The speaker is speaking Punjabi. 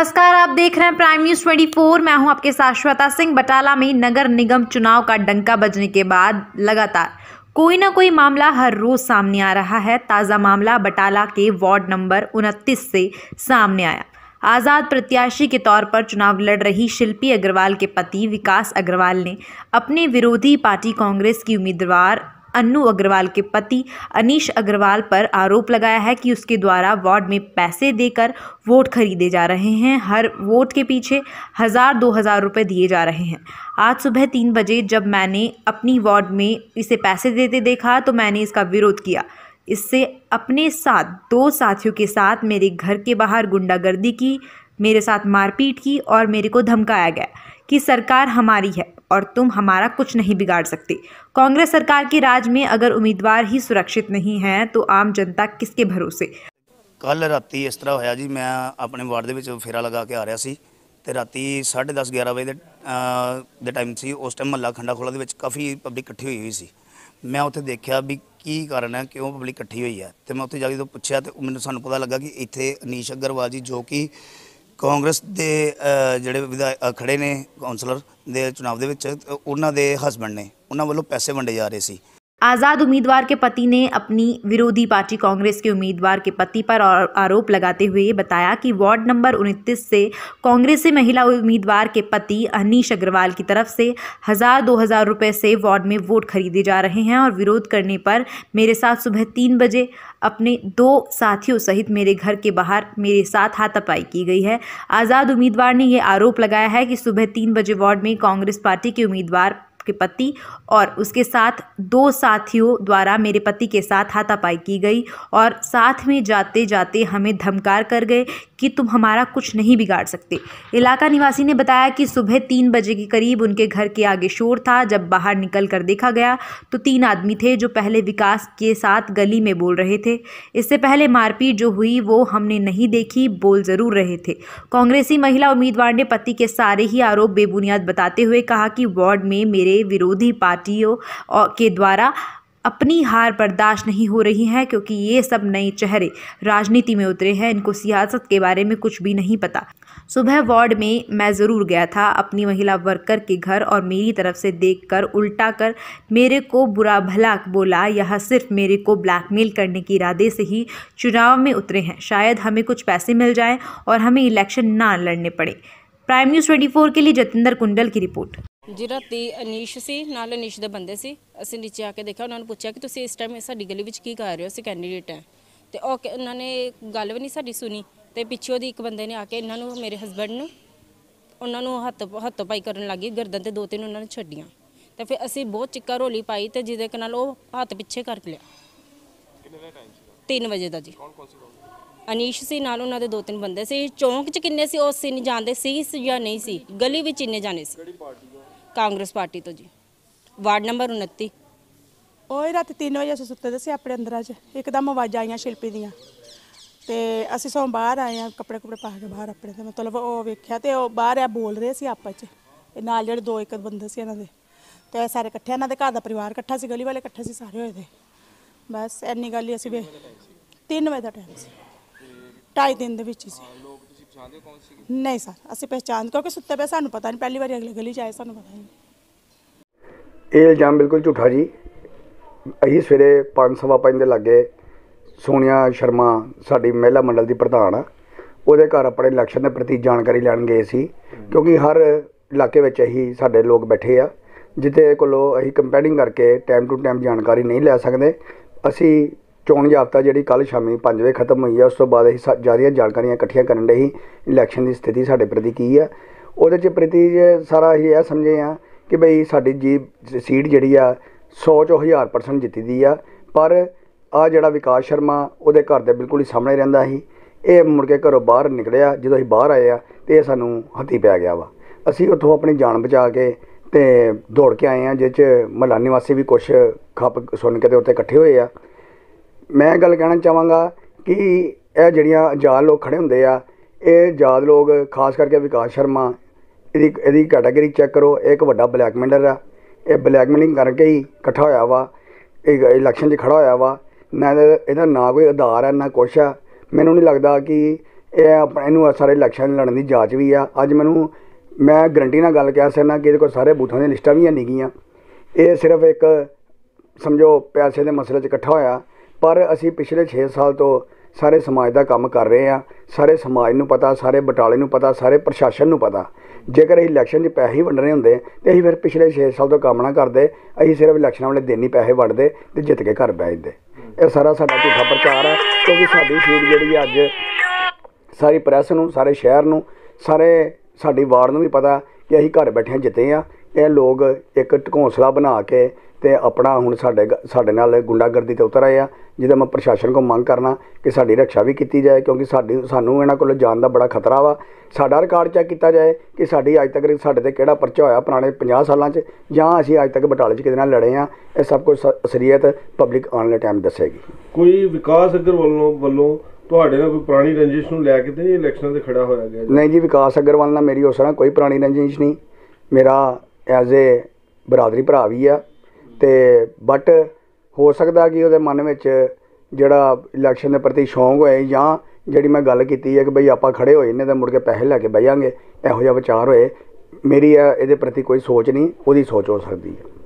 नमस्कार आप देख रहे हैं प्राइम न्यूज 24 मैं हूं आपके साथ श्वेता सिंह बटाला में नगर निगम चुनाव का डंका बजने के बाद लगातार कोई ना कोई मामला हर रोज सामने आ रहा है ताज़ा मामला बटाला के वार्ड नंबर उनतीस से सामने आया आज़ाद प्रत्याशी के तौर पर चुनाव लड़ रही शिल्पी अग्रवाल के पति विकास अग्रवाल ने अपने विरोधी पार्टी कांग्रेस की उम्मीदवार अन्नू अग्रवाल के पति अनीश अग्रवाल पर आरोप लगाया है कि उसके द्वारा वार्ड में पैसे देकर वोट खरीदे जा रहे हैं हर वोट के पीछे हज़ार दो हज़ार रुपये दिए जा रहे हैं आज सुबह तीन बजे जब मैंने अपनी वार्ड में इसे पैसे देते देखा तो मैंने इसका विरोध किया इससे अपने साथ दो साथियों के साथ मेरे घर के बाहर गुंडागर्दी की मेरे साथ मारपीट की और मेरे को धमकाया गया कि सरकार हमारी है और तुम हमारा कुछ नहीं बिगाड़ सकते कांग्रेस सरकार के राज में अगर उम्मीदवार ही सुरक्षित नहीं है तो आम जनता किसके भरोसे कल रात इस तरह होया जी मैं अपने वार्ड के फेरा लगा के आ रहा राती साढ़े दस ग्यारह बजे द टाइम से उस टाइम महला खंडा खोला काफ़ी पब्लिक कट्ठी हुई हुई थी मैं उत्थे देखा भी की कारण है क्यों पब्लिक कट्ठी हुई है तो मैं उत्थे जाके जो पूछा तो मैं सूँ पता लगा कि इतने अनीश अग्रवाल जी जो कि ਕਾਂਗਰਸ ਦੇ ਜਿਹੜੇ ਵਿਧਾਇਕ ਖੜੇ ਨੇ ਕਾਉਂਸਲਰ ਦੇ ਚੋਣਾਂ ਦੇ ਵਿੱਚ ਉਹਨਾਂ ਦੇ ਹਸਬੰਡ ਨੇ ਉਹਨਾਂ ਵੱਲੋਂ ਪੈਸੇ ਵੰਡੇ ਜਾ ਰਹੇ ਸੀ आज़ाद उम्मीदवार के पति ने अपनी विरोधी पार्टी कांग्रेस के उम्मीदवार के पति पर आरोप लगाते हुए बताया कि वार्ड नंबर उनतीस से कांग्रेसी महिला उम्मीदवार के पति अनिश अग्रवाल की तरफ से हज़ार दो हज़ार रुपये से वार्ड में वोट खरीदे जा रहे हैं और विरोध करने पर मेरे साथ सुबह तीन बजे अपने दो साथियों सहित मेरे घर के बाहर मेरे साथ हाथापाई की गई है आज़ाद उम्मीदवार ने यह आरोप लगाया है कि सुबह तीन बजे वार्ड में कांग्रेस पार्टी के उम्मीदवार के पति और उसके साथ दो साथियों द्वारा मेरे पति के साथ हाथापाई की गई और साथ में जाते जाते हमें धमकार कर गए कि तुम हमारा कुछ नहीं बिगाड़ सकते इलाका निवासी ने बताया कि सुबह तीन बजे के करीब उनके घर के आगे शोर था जब बाहर निकल कर देखा गया तो तीन आदमी थे जो पहले विकास के साथ गली में बोल रहे थे इससे पहले मारपीट जो हुई वो हमने नहीं देखी बोल ज़रूर रहे थे कांग्रेसी महिला उम्मीदवार ने पति के सारे ही आरोप बेबुनियाद बताते हुए कहा कि वार्ड में मेरे मेरे विरोधी पार्टियों के द्वारा अपनी हार बर्दाश्त नहीं हो रही है क्योंकि ये सब नए चेहरे राजनीति में उतरे हैं इनको सियासत के बारे में कुछ भी नहीं पता सुबह वार्ड में मैं ज़रूर गया था अपनी महिला वर्कर के घर और मेरी तरफ से देखकर उल्टा कर मेरे को बुरा भला बोला यह सिर्फ मेरे को ब्लैकमेल करने के इरादे से ही चुनाव में उतरे हैं शायद हमें कुछ पैसे मिल जाएँ और हमें इलेक्शन ना लड़ने पड़े प्राइम न्यूज़ ट्वेंटी के लिए जतेंद्र कुंडल की रिपोर्ट ਜਿਹੜਾ ਤੀ ਅਨੀਸ਼ ਸੀ ਨਾਲ ਅਨੀਸ਼ ਦੇ ਬੰਦੇ ਸੀ ਅਸੀਂ ਨੀਚੇ ਆ ਕੇ ਦੇਖਿਆ ਉਹਨਾਂ ਨੂੰ ਪੁੱਛਿਆ ਕਿ ਤੁਸੀਂ ਇਸ ਟਾਈਮ ਸਾਡੀ ਗਲੀ ਵਿੱਚ ਕੀ ਕਰ ਰਹੇ ਹੋ ਅਸੀਂ ਕੈਂਡੀਡੇਟ ਹੈ ਤੇ ਉਹ ਉਹਨਾਂ ਨੇ ਗੱਲ ਵੀ ਨਹੀਂ ਸਾਡੀ ਸੁਣੀ ਤੇ ਪਿੱਛੋਂ ਦੀ ਇੱਕ ਬੰਦੇ ਨੇ ਆ ਕੇ ਇਹਨਾਂ ਨੂੰ ਮੇਰੇ ਹਸਬੰਡ ਨੂੰ ਉਹਨਾਂ ਨੂੰ ਹੱਥ ਹੱਥ ਪਾਈ ਕਰਨ ਲੱਗੀ ਗਰਦਨ ਤੇ ਦੋ ਤਿੰਨ ਉਹਨਾਂ ਨੇ ਛੱਡੀਆਂ ਤੇ ਫਿਰ ਅਸੀਂ ਬਹੁਤ ਚਿੱਕਾ ਰੋਲੀ ਪਾਈ ਤੇ ਜਿਹਦੇ ਨਾਲ ਉਹ ਹੱਥ ਪਿੱਛੇ ਕਰ ਲਿਆ ਕਿੰਨੇ ਦਾ ਟਾਈਮ 3 ਵਜੇ ਦਾ ਜੀ ਕੌਣ ਕੌਣ ਸੀ ਅਨੀਸ਼ ਸੀ ਨਾਲ ਉਹਨਾਂ ਦੇ ਦੋ ਤਿੰਨ ਬੰਦੇ ਸੀ ਚੌਂਕ 'ਚ ਕਿੰਨੇ ਸੀ ਉਹ ਸੀ ਨਹੀਂ ਜਾਣਦੇ ਸੀ ਜਾਂ ਨਹੀਂ ਸੀ ਗਲੀ ਵਿੱਚ ਇੰਨੇ ਜਾਣੇ ਸੀ ਕਿਹੜੀ ਪਾਰਟੀ ਕਾਂਗਰਸ ਪਾਰਟੀ ਤੋਂ ਜੀ ਵਾਰਡ ਨੰਬਰ 29 ਉਹ ਰਾਤ 3 ਵਜੇ ਅਸੀਂ ਸੁੱਤੇ ਦੇ ਸੀ ਆਪਣੇ ਅੰਦਰਾਂ 'ਚ ਇੱਕਦਮ ਆਵਾਜ਼ ਆਈਆਂ ਸ਼ਿਲਪੀ ਦੀਆਂ ਤੇ ਅਸੀਂ ਸੋਂ ਬਾਹਰ ਆਏ ਆ ਕੱਪੜੇ ਕੁਪੜੇ ਪਾ ਕੇ ਬਾਹਰ ਆਪਣੇ ਤੇ ਮਤਲਬ ਉਹ ਵੇਖਿਆ ਤੇ ਉਹ ਬਾਹਰ ਆ ਬੋਲ ਰਹੇ ਸੀ ਆਪਸ 'ਚ ਇਹ ਨਾਲ ਜਿਹੜੇ ਦੋ ਇੱਕ ਬੰਦੇ ਸੀ ਇਹਨਾਂ ਦੇ ਤੇ ਸਾਰੇ ਇਕੱਠੇ ਇਹਨਾਂ ਦੇ ਘਰ ਦਾ ਪਰਿਵਾਰ ਇਕੱਠਾ ਸੀ ਗਲੀ ਵਾਲੇ ਇਕੱਠੇ ਸੀ ਸਾਰੇ ਹੋਏ ਤੇ ਬਸ ਐਨੀ ਗੱਲ ਹੀ ਅਸੀਂ ਵੇ 3 ਵਜੇ ਦਾ ਟਾਈਮ ਸੀ 2.5 ਦਿਨ ਦੇ ਵਿੱਚ ਸੀ ਪਛਾਣਦੇ ਕੌਣ ਸੀ ਨਹੀਂ ਸਰ ਅਸੀਂ ਪਛਾਣ ਕਿਉਂਕਿ ਸੁੱਤੇ ਪਏ ਸਾਨੂੰ ਪਤਾ ਨਹੀਂ ਪਹਿਲੀ ਵਾਰੀ ਅਗਲੇ ਗਲੀ 'ਚ ਆਏ ਸਾਨੂੰ ਪਤਾ ਨਹੀਂ ਇਹ ਇਲਜ਼ਾਮ ਬਿਲਕੁਲ ਝੂਠਾ ਜੀ ਅਸੀਂ ਸਵੇਰੇ 5:30 ਦੇ ਲੱਗੇ ਸੋਨੀਆ ਸ਼ਰਮਾ ਸਾਡੀ ਮਹਿਲਾ ਮੰਡਲ ਦੀ ਪ੍ਰਧਾਨ ਆ ਉਹਦੇ ਘਰ ਆਪਣੇ ਇਲੈਕਸ਼ਨ ਦੇ ਪ੍ਰਤੀ ਜਾਣਕਾਰੀ ਲੈਣ ਗਏ ਸੀ ਕਿਉਂਕਿ ਹਰ ਇਲਾਕੇ ਵਿੱਚ ਅਸੀਂ ਸਾਡੇ ਲੋਕ ਬੈਠੇ ਆ ਜਿੱਤੇ ਕੋਲੋਂ ਅਸੀਂ ਕੰਪੇਅਰਿੰਗ ਕਰਕੇ ਟਾਈਮ ਟੂ ਟਾਈਮ ਜਾਣਕਾਰੀ ਨਹੀਂ ਲੈ ਸਕਦੇ ਅਸੀਂ ਚੋਣ ਜਾਬਤਾ ਜਿਹੜੀ ਕੱਲ ਸ਼ਾਮੀ 5 ਵਜੇ ਖਤਮ ਹੋਈ ਹੈ ਉਸ ਤੋਂ ਬਾਅਦ ਅਸੀਂ ਜਾਰੀਆਂ ਜਾਣਕਾਰੀਆਂ ਇਕੱਠੀਆਂ ਕਰਨ ਦੇ ਹੀ ਇਲੈਕਸ਼ਨ ਦੀ ਸਥਿਤੀ ਸਾਡੇ ਪ੍ਰਤੀ ਕੀ ਹੈ ਉਹਦੇ ਚ ਪ੍ਰਤੀ ਸਾਰਾ ਇਹ ਇਹ ਸਮਝੇ ਆ ਕਿ ਭਈ ਸਾਡੀ ਜੀ ਸੀਟ ਜਿਹੜੀ ਆ 100 ਚੋਂ 1000% ਜਿੱਤੀ ਦੀ ਆ ਪਰ ਆ ਜਿਹੜਾ ਵਿਕਾਸ ਸ਼ਰਮਾ ਉਹਦੇ ਘਰ ਦੇ ਬਿਲਕੁਲ ਹੀ ਸਾਹਮਣੇ ਰਹਿੰਦਾ ਸੀ ਇਹ ਮੁੜ ਕੇ ਘਰੋਂ ਬਾਹਰ ਨਿਕਲਿਆ ਜਦੋਂ ਅਸੀਂ ਬਾਹਰ ਆਏ ਆ ਤੇ ਇਹ ਸਾਨੂੰ ਹੱਥੀ ਪੈ ਗਿਆ ਵਾ ਅਸੀਂ ਉੱਥੋਂ ਆਪਣੀ ਜਾਨ ਬਚਾ ਕੇ ਤੇ ਦੌੜ ਕੇ ਆਏ ਆ ਜਿੱਚ ਮਲਾਨੀ ਵਾਸੀ ਵੀ ਕੁਝ ਖੱਪ ਸੁਣ ਕੇ ਤੇ ਉੱਥੇ ਇਕੱਠੇ ਹੋਏ ਆ ਮੈਂ ਗੱਲ ਕਹਿਣਾ ਚਾਹਾਂਗਾ ਕਿ ਇਹ ਜਿਹੜੀਆਂ ਜਾਦ ਲੋਕ ਖੜੇ ਹੁੰਦੇ ਆ ਇਹ ਜਾਦ ਲੋਕ ਖਾਸ ਕਰਕੇ ਵਿਕਾਸ ਸ਼ਰਮਾ ਇਹਦੀ ਇਹਦੀ ਕੈਟਾਗਰੀ ਚੈੱਕ ਕਰੋ ਇਹ ਇੱਕ ਵੱਡਾ ਬਲੈਕਮੇਲਰ ਆ ਇਹ ਬਲੈਕਮੇਲਿੰਗ ਕਰਕੇ ਹੀ ਇਕੱਠਾ ਹੋਇਆ ਵਾ ਇਹ ਇਲੈਕਸ਼ਨ 'ਚ ਖੜਾ ਹੋਇਆ ਵਾ ਨਾ ਇਹਦਾ ਨਾ ਕੋਈ ਆਧਾਰ ਹੈ ਨਾ ਕੁਛ ਆ ਮੈਨੂੰ ਨਹੀਂ ਲੱਗਦਾ ਕਿ ਇਹ ਆਪਣੇ ਇਹਨੂੰ ਸਾਰੇ ਇਲੈਕਸ਼ਨ ਲੜਨ ਦੀ ਜਾਂਚ ਵੀ ਆ ਅੱਜ ਮੈਨੂੰ ਮੈਂ ਗਰੰਟੀ ਨਾਲ ਗੱਲ ਸੀ ਨਾ ਕਿ ਇਹਦੇ ਕੋਲ ਸਾਰੇ ਬੂਥਾਂ ਦੀਆਂ ਲਿਸਟਾਂ ਵੀ ਨਹੀਂ ਗਈਆਂ ਇਹ ਸਿਰਫ ਇੱਕ ਸਮਝੋ ਪੈਸੇ ਦੇ ਮਸਲੇ 'ਚ ਇਕੱਠਾ ਹੋਇਆ ਪਰ ਅਸੀਂ ਪਿਛਲੇ 6 ਸਾਲ ਤੋਂ ਸਾਰੇ ਸਮਾਜ ਦਾ ਕੰਮ ਕਰ ਰਹੇ ਆ ਸਾਰੇ ਸਮਾਜ ਨੂੰ ਪਤਾ ਸਾਰੇ ਬਟਾਲੇ ਨੂੰ ਪਤਾ ਸਾਰੇ ਪ੍ਰਸ਼ਾਸਨ ਨੂੰ ਪਤਾ ਜੇਕਰ ਅਸੀਂ ਇਲੈਕਸ਼ਨ 'ਚ ਪੈਸੇ ਹੀ ਰਹੇ ਹੁੰਦੇ ਤੇ ਅਸੀਂ ਫਿਰ ਪਿਛਲੇ 6 ਸਾਲ ਤੋਂ ਕੰਮ ਨਾ ਕਰਦੇ ਅਸੀਂ ਸਿਰਫ ਇਲੈਕਸ਼ਨ ਵਾਲੇ ਦਿਨ ਹੀ ਪੈਸੇ ਵੰਡਦੇ ਤੇ ਜਿੱਤ ਕੇ ਘਰ ਬੈਠਦੇ ਇਹ ਸਾਰਾ ਸਾਡਾ ਝੂਠਾ ਪ੍ਰਚਾਰ ਹੈ ਕਿਉਂਕਿ ਸਾਡੀ ਸੀਟ ਜਿਹੜੀ ਅੱਜ ਸਾਰੀ ਪ੍ਰੈਸ ਨੂੰ ਸਾਰੇ ਸ਼ਹਿਰ ਨੂੰ ਸਾਰੇ ਸਾਡੀ ਵਾਰਡ ਨੂੰ ਵੀ ਪਤਾ ਕਿ ਅਸੀਂ ਘਰ ਬੈਠੇ ਜਿੱਤੇ ਆ ਇਹ ਲੋਕ ਇੱਕ ਟਕੌਂਸਲਾ ਬਣਾ ਕੇ ਤੇ ਆਪਣਾ ਹੁਣ ਸਾਡੇ ਸਾਡੇ ਨਾਲ ਗੁੰਡਾਗਰਦੀ ਤੇ ਉਤਰ ਆਏ ਆ ਜਿਹਦਾ ਮੈਂ ਪ੍ਰਸ਼ਾਸਨ ਕੋ ਮੰਗ ਕਰਨਾ ਕਿ ਸਾਡੀ ਰੱਖਿਆ ਵੀ ਕੀਤੀ ਜਾਏ ਕਿਉਂਕਿ ਸਾਡੀ ਸਾਨੂੰ ਇਹਨਾਂ ਕੋਲ ਜਾਨ ਦਾ ਬੜਾ ਖਤਰਾ ਵਾ ਸਾਡਾ ਰਿਕਾਰਡ ਚੈੱਕ ਕੀਤਾ ਜਾਏ ਕਿ ਸਾਡੀ ਅੱਜ ਤੱਕ ਸਾਡੇ ਤੇ ਕਿਹੜਾ ਪਰਚਾ ਹੋਇਆ ਪੁਰਾਣੇ 50 ਸਾਲਾਂ 'ਚ ਜਾਂ ਅਸੀਂ ਅੱਜ ਤੱਕ ਬਟਾਲੇ 'ਚ ਕਿਹਦੇ ਨਾਲ ਲੜੇ ਆ ਇਹ ਸਭ ਕੁਝ ਅਸਰੀਅਤ ਪਬਲਿਕ ਆਨਲਾਈਨ ਟਾਈਮ ਦੱਸੇਗੀ ਕੋਈ ਵਿਕਾਸ ਅਗਰ ਵੱਲੋਂ ਵੱਲੋਂ ਤੁਹਾਡੇ ਨਾਲ ਕੋਈ ਪੁਰਾਣੀ ਰੰਜਿਸ਼ ਨੂੰ ਲੈ ਕੇ ਤੇ ਇਲੈਕਸ਼ਨਾਂ ਤੇ ਖੜਾ ਹੋਇਆ ਗਿਆ ਨਹੀਂ ਜੀ ਵਿਕਾਸ ਅਗਰਵਾਲ ਨਾਲ ਮੇਰੀ ਉਸ ਤਰ੍ਹਾਂ ਕੋਈ ਪੁਰਾਣੀ ਰੰਜਿਸ਼ ਨਹੀਂ ਮੇਰਾ ਐਜ਼ ਏ ਬਰਾਦਰੀ ਭਰਾ ਵੀ ਆ ਤੇ ਬਟ ਹੋ ਸਕਦਾ ਕਿ ਉਹਦੇ ਮਨ ਵਿੱਚ ਜਿਹੜਾ ਇਲੈਕਸ਼ਨ ਦੇ ਪ੍ਰਤੀ ਸ਼ੌਂਕ ਹੋਏ ਜਾਂ ਜਿਹੜੀ ਮੈਂ ਗੱਲ ਕੀਤੀ ਹੈ ਕਿ ਭਈ ਆਪਾਂ ਖੜੇ ਹੋਏ ਨੇ ਤਾਂ ਮੁੜ ਕੇ ਪੈਸੇ ਲੈ ਕੇ ਬਹਿ ਜਾਾਂਗੇ ਇਹੋ ਜਿਹਾ ਵਿਚਾਰ ਹੋਏ ਮੇਰੀ ਇਹਦੇ ਪ੍ਰਤੀ ਕੋਈ ਸੋਚ ਨਹੀਂ ਉਹਦੀ ਸੋਚ ਹੋ ਸਕਦੀ ਹੈ